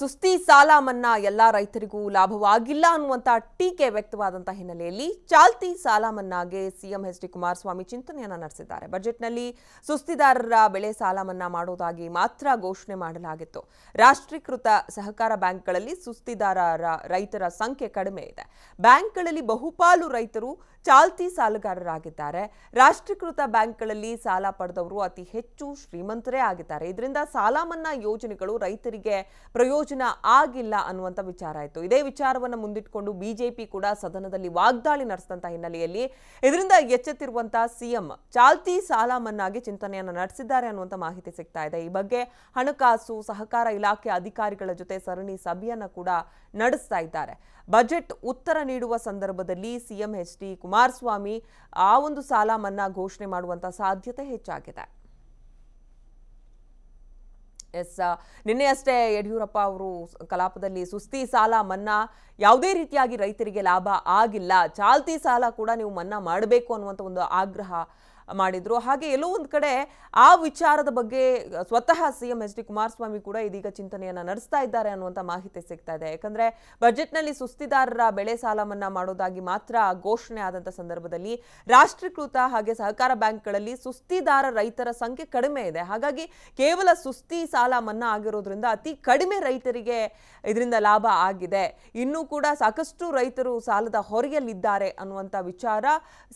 ಸುಸ್ತಿ ಸಾಲ ಮನ್ನಾ ಎಲ್ಲ ರೈತರಿಗೂ ಲಾಭವಾಗಿಲ್ಲ ಅನ್ನುವಂತ ಟೀಕೆ ವ್ಯಕ್ತವಾದಂತಹ ಹಿನ್ನೆಲೆಯಲ್ಲಿ ಚಾಲ್ತಿ ಸಾಲ ಮನ್ನಾಗೆ ಸಿಎಂ ಎಚ್ ಡಿ ಕುಮಾರಸ್ವಾಮಿ ಚಿಂತನೆಯನ್ನ ನಡೆಸಿದ್ದಾರೆ ಬಜೆಟ್ನಲ್ಲಿ ಸುಸ್ತಿದಾರರ ಬೆಳೆ ಸಾಲ ಮನ್ನಾ ಮಾಡೋದಾಗಿ ಮಾತ್ರ ಘೋಷಣೆ ಮಾಡಲಾಗಿತ್ತು ರಾಷ್ಟ್ರೀಕೃತ ಸಹಕಾರ ಬ್ಯಾಂಕ್ಗಳಲ್ಲಿ ಸುಸ್ತಿದಾರರ ರೈತರ ಸಂಖ್ಯೆ ಕಡಿಮೆ ಇದೆ ಬ್ಯಾಂಕ್ಗಳಲ್ಲಿ ಬಹುಪಾಲು ರೈತರು ಚಾಲ್ತಿ ಸಾಲಗಾರರಾಗಿದ್ದಾರೆ ರಾಷ್ಟ್ರೀಕೃತ ಬ್ಯಾಂಕ್ಗಳಲ್ಲಿ ಸಾಲ ಪಡೆದವರು ಅತಿ ಹೆಚ್ಚು ಶ್ರೀಮಂತರೇ ಆಗಿದ್ದಾರೆ ಇದರಿಂದ ಸಾಲ ಮನ್ನಾ ಯೋಜನೆಗಳು ರೈತರಿಗೆ ಪ್ರಯೋಜನ ಆಗಿಲ್ಲ ಅನ್ನುವಂಥ ವಿಚಾರ ಆಯಿತು ಇದೇ ವಿಚಾರವನ್ನು ಮುಂದಿಟ್ಟುಕೊಂಡು ಬಿಜೆಪಿ ಕೂಡ ಸದನದಲ್ಲಿ ವಾಗ್ದಾಳಿ ನಡೆಸಿದಂಥ ಹಿನ್ನೆಲೆಯಲ್ಲಿ ಇದರಿಂದ ಎಚ್ಚೆತ್ತಿರುವಂಥ ಸಿಎಂ ಚಾಲ್ತಿ ಸಾಲ ಮನ್ನಾಗೆ ಚಿಂತನೆಯನ್ನು ನಡೆಸಿದ್ದಾರೆ ಅನ್ನುವಂಥ ಮಾಹಿತಿ ಸಿಗ್ತಾ ಇದೆ ಈ ಬಗ್ಗೆ ಹಣಕಾಸು ಸಹಕಾರ ಇಲಾಖೆ ಅಧಿಕಾರಿಗಳ ಜೊತೆ ಸರಣಿ ಸಭೆಯನ್ನು ಕೂಡ ನಡೆಸ್ತಾ ಇದ್ದಾರೆ ಬಜೆಟ್ ಉತ್ತರ ನೀಡುವ ಸಂದರ್ಭದಲ್ಲಿ ಸಿಎಂ ಎಚ್ ಡಿ ಕುಮಾರಸ್ವಾಮಿ ಆ ಒಂದು ಸಾಲ ಮನ್ನಾ ಘೋಷಣೆ ಮಾಡುವಂಥ ಸಾಧ್ಯತೆ ಹೆಚ್ಚಾಗಿದೆ ಎಸ್ ಅಷ್ಟೇ ಯಡಿಯೂರಪ್ಪ ಅವರು ಕಲಾಪದಲ್ಲಿ ಸುಸ್ತಿ ಸಾಲ ಮನ್ನಾ ಯಾವುದೇ ರೀತಿಯಾಗಿ ರೈತರಿಗೆ ಲಾಭ ಆಗಿಲ್ಲ ಚಾಲ್ತಿ ಸಾಲ ಕೂಡ ನೀವು ಮನ್ನಾ ಮಾಡಬೇಕು ಅನ್ನುವಂಥ ಒಂದು ಆಗ್ರಹ ಮಾಡಿದ್ರು ಹಾಗೆ ಎಲ್ಲೋ ಒಂದು ಕಡೆ ಆ ವಿಚಾರದ ಬಗ್ಗೆ ಸ್ವತಃ C M H D Kumaraswamy ಕೂಡ ಇದೀಗ ಚಿಂತನೆಯನ್ನು ನಡೆಸ್ತಾ ಇದ್ದಾರೆ ಅನ್ನುವಂಥ ಮಾಹಿತಿ ಸಿಗ್ತಾ ಇದೆ ಯಾಕಂದರೆ ಬಜೆಟ್ನಲ್ಲಿ ಸುಸ್ತಿದಾರರ ಬೆಳೆ ಸಾಲ ಮನ್ನಾ ಮಾಡೋದಾಗಿ ಮಾತ್ರ ಘೋಷಣೆ ಆದಂಥ ಸಂದರ್ಭದಲ್ಲಿ ರಾಷ್ಟ್ರೀಕೃತ ಹಾಗೆ ಸಹಕಾರ ಬ್ಯಾಂಕ್ಗಳಲ್ಲಿ ಸುಸ್ತಿದಾರ ರೈತರ ಸಂಖ್ಯೆ ಕಡಿಮೆ ಇದೆ ಹಾಗಾಗಿ ಕೇವಲ ಸುಸ್ತಿ ಸಾಲ ಮನ್ನಾ ಆಗಿರೋದ್ರಿಂದ ಅತಿ ಕಡಿಮೆ ರೈತರಿಗೆ ಇದರಿಂದ ಲಾಭ ಆಗಿದೆ ಇನ್ನೂ ಕೂಡ ಸಾಕಷ್ಟು ರೈತರು ಸಾಲದ ಹೊರೆಯಲ್ಲಿದ್ದಾರೆ ಅನ್ನುವಂಥ ವಿಚಾರ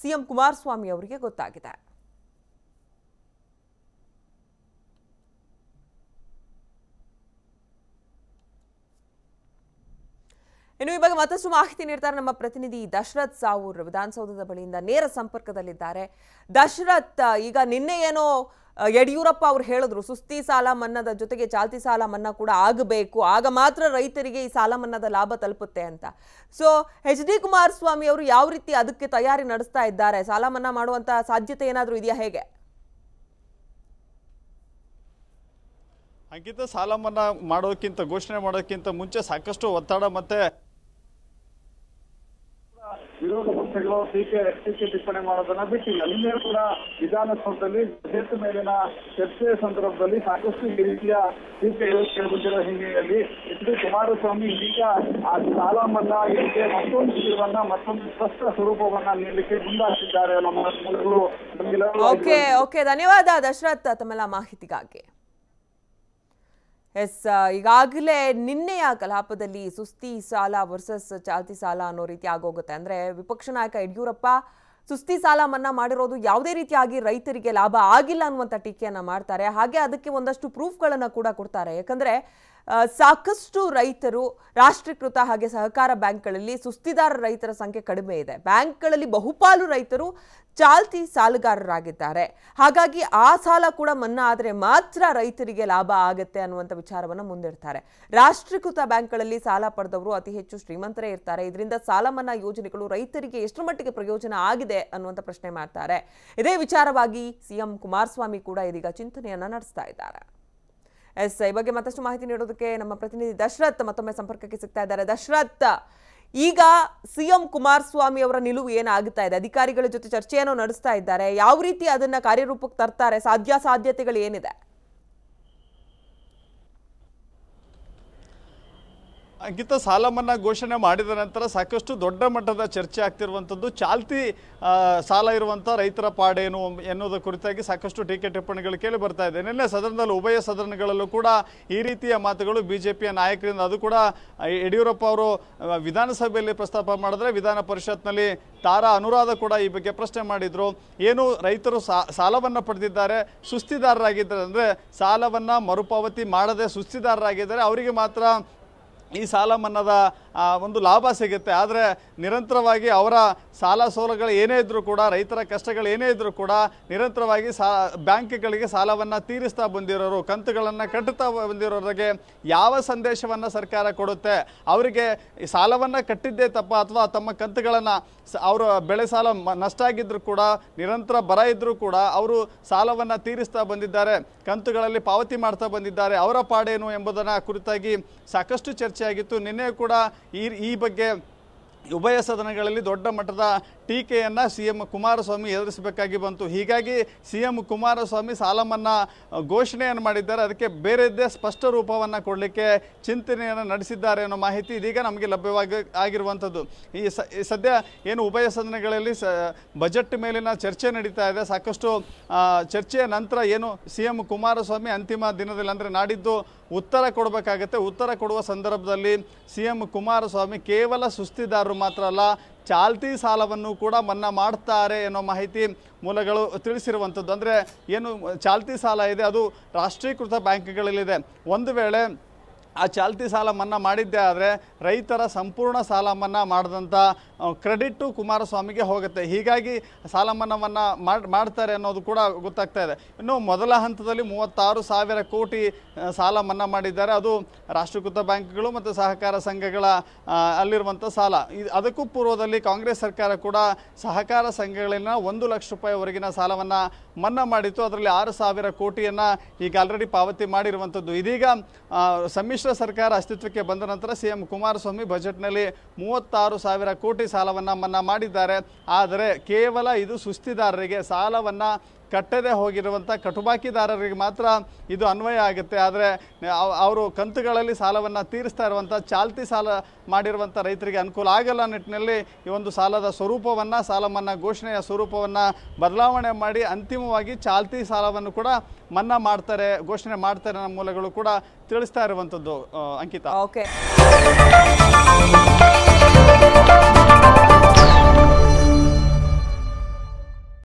ಸಿಎಂ ಕುಮಾರಸ್ವಾಮಿ ಅವರಿಗೆ ಗೊತ್ತಾಗಿದೆ ಇನ್ನು ಇವಾಗ ಮತ್ತಷ್ಟು ಮಾಹಿತಿ ನೀಡ್ತಾರೆ ನಮ್ಮ ಪ್ರತಿನಿಧಿ ದಶರಥ್ ಸಾವೂರ್ ವಿಧಾನಸೌಧದ ಬಳಿಯಿಂದ ನೇರ ಸಂಪರ್ಕದಲ್ಲಿದ್ದಾರೆ ದಶರಥ್ ಈಗ ನಿನ್ನೆ ಏನೋ ಯಡಿಯೂರಪ್ಪ ಅವರು ಹೇಳಿದ್ರು ಸುಸ್ತಿ ಸಾಲ ಮನ್ನದ ಜೊತೆಗೆ ಚಾಲ್ತಿ ಸಾಲ ಮನ್ನಾ ಕೂಡ ಆಗಬೇಕು ಆಗ ಮಾತ್ರ ರೈತರಿಗೆ ಈ ಸಾಲ ಮನ್ನದ ಲಾಭ ತಲುಪುತ್ತೆ ಅಂತ ಸೊ ಎಚ್ ಡಿ ಕುಮಾರಸ್ವಾಮಿ ಅವರು ಯಾವ ರೀತಿ ಅದಕ್ಕೆ ತಯಾರಿ ನಡೆಸ್ತಾ ಇದ್ದಾರೆ ಸಾಲ ಮನ್ನಾ ಮಾಡುವಂತ ಸಾಧ್ಯತೆ ಏನಾದರೂ ಇದೆಯಾ ಹೇಗೆ ಅಂಕಿತ ಸಾಲ ಮನ್ನಾ ಮಾಡೋಕ್ಕಿಂತ ಘೋಷಣೆ ಮಾಡೋಕ್ಕಿಂತ ಮುಂಚೆ ಸಾಕಷ್ಟು ಒತ್ತಡ ಮತ್ತೆ ವಿರೋಧ ಪಕ್ಷಗಳು ಟೀಕೆ ಟೀಕೆ ಟಿಪ್ಪಣಿ ಮಾಡೋದನ್ನ ಬಿಟ್ಟಿಲ್ಲ ನಿನ್ನೆ ಕೂಡ ವಿಧಾನಸೌಧದಲ್ಲಿ ಬಜೆಟ್ ಮೇಲಿನ ಚರ್ಚೆ ಸಂದರ್ಭದಲ್ಲಿ ಸಾಕಷ್ಟು ರೀತಿಯ ಟೀಕೆ ಯೋಚನೆ ಬಂದಿರೋ ಹಿನ್ನೆಲೆಯಲ್ಲಿ ಎಚ್ ಡಿ ಕುಮಾರಸ್ವಾಮಿ ಇದೀಗ ಆ ಸಾಲ ಮನ್ನಾ ಇದಕ್ಕೆ ಮತ್ತೊಂದು ವಿಷಯವನ್ನ ಮತ್ತೊಂದು ಸ್ಪಷ್ಟ ಸ್ವರೂಪವನ್ನ ನೀಡಲಿಕ್ಕೆ ಮುಂದಾಗ್ತಿದ್ದಾರೆ ಅನ್ನೋ ಮೂಲಗಳು ಓಕೆ ಓಕೆ ಧನ್ಯವಾದ ದಶರಥ್ ತಮ್ಮೆಲ್ಲ ಮಾಹಿತಿಗಾಗಿ ಎಸ್ ಈಗಾಗಲೇ ನಿನ್ನೆಯ ಕಲಾಪದಲ್ಲಿ ಸುಸ್ತಿ ಸಾಲ ವರ್ಸಸ್ ಚಾಲ್ತಿ ಸಾಲ ಅನ್ನೋ ರೀತಿ ಆಗೋಗುತ್ತೆ ಅಂದ್ರೆ ವಿಪಕ್ಷ ನಾಯಕ ಯಡಿಯೂರಪ್ಪ ಸುಸ್ತಿ ಸಾಲ ಮನ್ನಾ ಮಾಡಿರೋದು ಯಾವುದೇ ರೀತಿಯಾಗಿ ರೈತರಿಗೆ ಲಾಭ ಆಗಿಲ್ಲ ಅನ್ನುವಂಥ ಟೀಕೆಯನ್ನು ಮಾಡ್ತಾರೆ ಹಾಗೆ ಅದಕ್ಕೆ ಒಂದಷ್ಟು ಪ್ರೂಫ್ಗಳನ್ನು ಕೂಡ ಕೊಡ್ತಾರೆ ಯಾಕಂದರೆ ಸಾಕಷ್ಟು ರೈತರು ರಾಷ್ಟ್ರೀಕೃತ ಹಾಗೆ ಸಹಕಾರ ಬ್ಯಾಂಕ್ಗಳಲ್ಲಿ ಸುಸ್ತಿದಾರ ರೈತರ ಸಂಖ್ಯೆ ಕಡಿಮೆ ಇದೆ ಬ್ಯಾಂಕ್ಗಳಲ್ಲಿ ಬಹುಪಾಲು ರೈತರು ಚಾಲ್ತಿ ಸಾಲಗಾರರಾಗಿದ್ದಾರೆ ಹಾಗಾಗಿ ಆ ಸಾಲ ಕೂಡ ಮನ್ನಾ ಆದರೆ ಮಾತ್ರ ರೈತರಿಗೆ ಲಾಭ ಆಗುತ್ತೆ ಅನ್ನುವಂಥ ವಿಚಾರವನ್ನು ಮುಂದಿಡ್ತಾರೆ ರಾಷ್ಟ್ರೀಕೃತ ಬ್ಯಾಂಕ್ಗಳಲ್ಲಿ ಸಾಲ ಪಡೆದವರು ಅತಿ ಹೆಚ್ಚು ಶ್ರೀಮಂತರೇ ಇರ್ತಾರೆ ಇದರಿಂದ ಸಾಲ ಮನ್ನಾ ಯೋಜನೆಗಳು ರೈತರಿಗೆ ಎಷ್ಟು ಮಟ್ಟಿಗೆ ಪ್ರಯೋಜನ ಆಗಿದೆ ಅನ್ನುವಂಥ ಪ್ರಶ್ನೆ ಮಾಡ್ತಾರೆ ಇದೇ ವಿಚಾರವಾಗಿ ಸಿಎಂ ಕುಮಾರಸ್ವಾಮಿ ಕೂಡ ಇದೀಗ ಚಿಂತನೆಯನ್ನು ನಡೆಸ್ತಾ ಇದ್ದಾರೆ ಎಸ್ ಈ ಬಗ್ಗೆ ಮತ್ತಷ್ಟು ಮಾಹಿತಿ ನೀಡೋದಕ್ಕೆ ನಮ್ಮ ಪ್ರತಿನಿಧಿ ದಶರಥ್ ಮತ್ತೊಮ್ಮೆ ಸಂಪರ್ಕಕ್ಕೆ ಸಿಗ್ತಾ ಇದ್ದಾರೆ ದಶರಥ್ ಈಗ ಸಿಎಂ ಕುಮಾರಸ್ವಾಮಿ ಅವರ ನಿಲುವು ಏನಾಗುತ್ತಾ ಇದೆ ಅಧಿಕಾರಿಗಳ ಜೊತೆ ಚರ್ಚೆಯನ್ನು ನಡೆಸ್ತಾ ಇದ್ದಾರೆ ಯಾವ ರೀತಿ ಅದನ್ನ ಕಾರ್ಯರೂಪಕ್ಕೆ ತರ್ತಾರೆ ಸಾಧ್ಯ ಸಾಧ್ಯತೆಗಳು ಏನಿದೆ ಅಂಕಿತ ಸಾಲ ಮನ್ನಾ ಘೋಷಣೆ ಮಾಡಿದ ನಂತರ ಸಾಕಷ್ಟು ದೊಡ್ಡ ಮಟ್ಟದ ಚರ್ಚೆ ಆಗ್ತಿರುವಂಥದ್ದು ಚಾಲ್ತಿ ಸಾಲ ಇರುವಂಥ ರೈತರ ಪಾಡೇನು ಎನ್ನುವುದರ ಕುರಿತಾಗಿ ಸಾಕಷ್ಟು ಟೀಕೆ ಟಿಪ್ಪಣಿಗಳು ಕೇಳಿ ಬರ್ತಾ ಇದೆ ನಿನ್ನೆ ಸದನದಲ್ಲಿ ಉಭಯ ಸದನಗಳಲ್ಲೂ ಕೂಡ ಈ ರೀತಿಯ ಮಾತುಗಳು ಬಿ ಜೆ ಪಿಯ ನಾಯಕರಿಂದ ಅದು ಕೂಡ ಯಡಿಯೂರಪ್ಪ ಅವರು ವಿಧಾನಸಭೆಯಲ್ಲಿ ಪ್ರಸ್ತಾಪ ಮಾಡಿದ್ರೆ ವಿಧಾನ ಪರಿಷತ್ನಲ್ಲಿ ತಾರಾ ಅನುರಾಧ ಕೂಡ ಈ ಬಗ್ಗೆ ಪ್ರಶ್ನೆ ಮಾಡಿದರು ಏನು ರೈತರು ಸಾಲವನ್ನು ಪಡೆದಿದ್ದಾರೆ ಸುಸ್ತಿದಾರರಾಗಿದ್ದಾರೆ ಅಂದರೆ ಸಾಲವನ್ನು ಮರುಪಾವತಿ ಮಾಡದೆ ಸುಸ್ತಿದಾರರಾಗಿದ್ದಾರೆ ಅವರಿಗೆ ಮಾತ್ರ ಈ ಸಾಲ ಮನ್ನಾದ ಒಂದು ಲಾಭ ಸಿಗುತ್ತೆ ಆದರೆ ನಿರಂತರವಾಗಿ ಅವರ ಸಾಲ ಸೋಲಗಳು ಏನೇ ಇದ್ದರೂ ಕೂಡ ರೈತರ ಕಷ್ಟಗಳು ಏನೇ ಇದ್ದರೂ ಕೂಡ ನಿರಂತರವಾಗಿ ಸಾ ಬ್ಯಾಂಕ್ಗಳಿಗೆ ಸಾಲವನ್ನು ತೀರಿಸ್ತಾ ಬಂದಿರೋರು ಕಂತುಗಳನ್ನು ಕಟ್ಟುತ್ತಾ ಬಂದಿರೋರಿಗೆ ಯಾವ ಸಂದೇಶವನ್ನು ಸರ್ಕಾರ ಕೊಡುತ್ತೆ ಅವರಿಗೆ ಸಾಲವನ್ನು ಕಟ್ಟಿದ್ದೇ ತಪ್ಪ ಅಥವಾ ತಮ್ಮ ಕಂತುಗಳನ್ನು ಅವರು ಬೆಳೆ ಸಾಲ ನಷ್ಟ ಆಗಿದ್ದರೂ ಕೂಡ ನಿರಂತರ ಬರ ಇದ್ದರೂ ಕೂಡ ಅವರು ಸಾಲವನ್ನು ತೀರಿಸ್ತಾ ಬಂದಿದ್ದಾರೆ ಕಂತುಗಳಲ್ಲಿ ಪಾವತಿ ಮಾಡ್ತಾ ಬಂದಿದ್ದಾರೆ ಅವರ ಪಾಡೇನು ಎಂಬುದನ್ನು ಕುರಿತಾಗಿ ಸಾಕಷ್ಟು ಚರ್ಚೆಯಾಗಿತ್ತು ನಿನ್ನೆ ಕೂಡ ಈ ಈ ಬಗ್ಗೆ ಉಭಯ ಸದನಗಳಲ್ಲಿ ದೊಡ್ಡ ಮಟ್ಟದ ಟೀಕೆಯನ್ನು ಸಿ ಎಂ ಕುಮಾರಸ್ವಾಮಿ ಎದುರಿಸಬೇಕಾಗಿ ಬಂತು ಹೀಗಾಗಿ ಸಿ ಎಂ ಕುಮಾರಸ್ವಾಮಿ ಸಾಲ ಮನ್ನಾ ಘೋಷಣೆಯನ್ನು ಮಾಡಿದ್ದಾರೆ ಅದಕ್ಕೆ ಬೇರೆದ್ದೇ ಸ್ಪಷ್ಟ ರೂಪವನ್ನು ಕೊಡಲಿಕ್ಕೆ ಚಿಂತನೆಯನ್ನು ನಡೆಸಿದ್ದಾರೆ ಅನ್ನೋ ಮಾಹಿತಿ ಇದೀಗ ನಮಗೆ ಲಭ್ಯವಾಗಿ ಆಗಿರುವಂಥದ್ದು ಈ ಸದ್ಯ ಏನು ಉಭಯ ಸದನಗಳಲ್ಲಿ ಸ ಬಜೆಟ್ ಮೇಲಿನ ಚರ್ಚೆ ನಡೀತಾ ಇದೆ ಸಾಕಷ್ಟು ಚರ್ಚೆಯ ನಂತರ ಏನು ಸಿ ಎಂ ಕುಮಾರಸ್ವಾಮಿ ಅಂತಿಮ ದಿನದಲ್ಲಿ ಅಂದರೆ ನಾಡಿದ್ದು ಉತ್ತರ ಕೊಡಬೇಕಾಗತ್ತೆ ಉತ್ತರ ಕೊಡುವ ಸಂದರ್ಭದಲ್ಲಿ ಸಿ ಎಂ ಕುಮಾರಸ್ವಾಮಿ ಕೇವಲ ಸುಸ್ತಿದಾರ ಮಾತ್ರ ಅಲ್ಲ ಚಾಲ್ತಿ ಸಾಲವನ್ನು ಕೂಡ ಮನ್ನಾ ಮಾಡ್ತಾರೆ ಎನ್ನುವ ಮಾಹಿತಿ ಮೂಲಗಳು ತಿಳಿಸಿರುವಂಥದ್ದು ಅಂದರೆ ಏನು ಚಾಲ್ತಿ ಸಾಲ ಇದೆ ಅದು ರಾಷ್ಟ್ರೀಕೃತ ಬ್ಯಾಂಕ್ಗಳಲ್ಲಿದೆ ಒಂದು ವೇಳೆ ಆ ಚಾಲ್ತಿ ಸಾಲ ಮನ್ನಾ ಮಾಡಿದ್ದೇ ಆದರೆ ರೈತರ ಸಂಪೂರ್ಣ ಸಾಲ ಮನ್ನಾ ಮಾಡಿದಂಥ ಕ್ರೆಡಿಟ್ಟು ಕುಮಾರಸ್ವಾಮಿಗೆ ಹೋಗುತ್ತೆ ಹೀಗಾಗಿ ಸಾಲ ಮನ್ನಾವನ್ನು ಮಾಡ್ತಾರೆ ಅನ್ನೋದು ಕೂಡ ಗೊತ್ತಾಗ್ತಾ ಇದೆ ಇನ್ನು ಮೊದಲ ಹಂತದಲ್ಲಿ ಮೂವತ್ತಾರು ಸಾವಿರ ಕೋಟಿ ಸಾಲ ಮನ್ನಾ ಮಾಡಿದ್ದಾರೆ ಅದು ರಾಷ್ಟ್ರೀಕೃತ ಬ್ಯಾಂಕ್ಗಳು ಮತ್ತು ಸಹಕಾರ ಸಂಘಗಳ ಅಲ್ಲಿರುವಂಥ ಸಾಲ ಇದು ಅದಕ್ಕೂ ಪೂರ್ವದಲ್ಲಿ ಕಾಂಗ್ರೆಸ್ ಸರ್ಕಾರ ಕೂಡ ಸಹಕಾರ ಸಂಘಗಳಲ್ಲಿನ ಒಂದು ಲಕ್ಷ ರೂಪಾಯಿವರೆಗಿನ ಸಾಲವನ್ನು ಮನ್ನಾ ಮಾಡಿತ್ತು ಅದರಲ್ಲಿ ಆರು ಸಾವಿರ ಕೋಟಿಯನ್ನು ಈಗ ಆಲ್ರೆಡಿ ಪಾವತಿ ಮಾಡಿರುವಂಥದ್ದು ಇದೀಗ ಸಮ್ಮಿಶ್ರ ಸರ್ಕಾರ ಅಸ್ತಿತ್ವಕ್ಕೆ ಬಂದ ನಂತರ ಸಿ ಎಂ ಕುಮಾರಸ್ವಾಮಿ ಬಜೆಟ್ನಲ್ಲಿ ಮೂವತ್ತಾರು ಸಾವಿರ ಕೋಟಿ ಸಾಲವನ್ನು ಮನ್ನಾ ಮಾಡಿದ್ದಾರೆ ಆದರೆ ಕೇವಲ ಇದು ಸುಸ್ತಿದಾರರಿಗೆ ಸಾಲವನ್ನು ಕಟ್ಟದೆ ಹೋಗಿರುವಂಥ ಕಟುಬಾಕಿದಾರರಿಗೆ ಮಾತ್ರ ಇದು ಅನ್ವಯ ಆಗುತ್ತೆ ಆದರೆ ಅವರು ಕಂತುಗಳಲ್ಲಿ ಸಾಲವನ್ನು ತೀರಿಸ್ತಾ ಇರುವಂಥ ಚಾಲ್ತಿ ಸಾಲ ಮಾಡಿರುವಂಥ ರೈತರಿಗೆ ಅನುಕೂಲ ಆಗಲ್ಲ ನಿಟ್ಟಿನಲ್ಲಿ ಈ ಒಂದು ಸಾಲದ ಸ್ವರೂಪವನ್ನು ಸಾಲ ಮನ್ನಾ ಘೋಷಣೆಯ ಸ್ವರೂಪವನ್ನು ಬದಲಾವಣೆ ಮಾಡಿ ಅಂತಿಮವಾಗಿ ಚಾಲ್ತಿ ಸಾಲವನ್ನು ಕೂಡ ಮನ್ನಾ ಮಾಡ್ತಾರೆ ಘೋಷಣೆ ಮಾಡ್ತಾರೆ ಅನ್ನೋ ಮೂಲಗಳು ಕೂಡ ತಿಳಿಸ್ತಾ ಇರುವಂಥದ್ದು ಅಂಕಿತಾ ಓಕೆ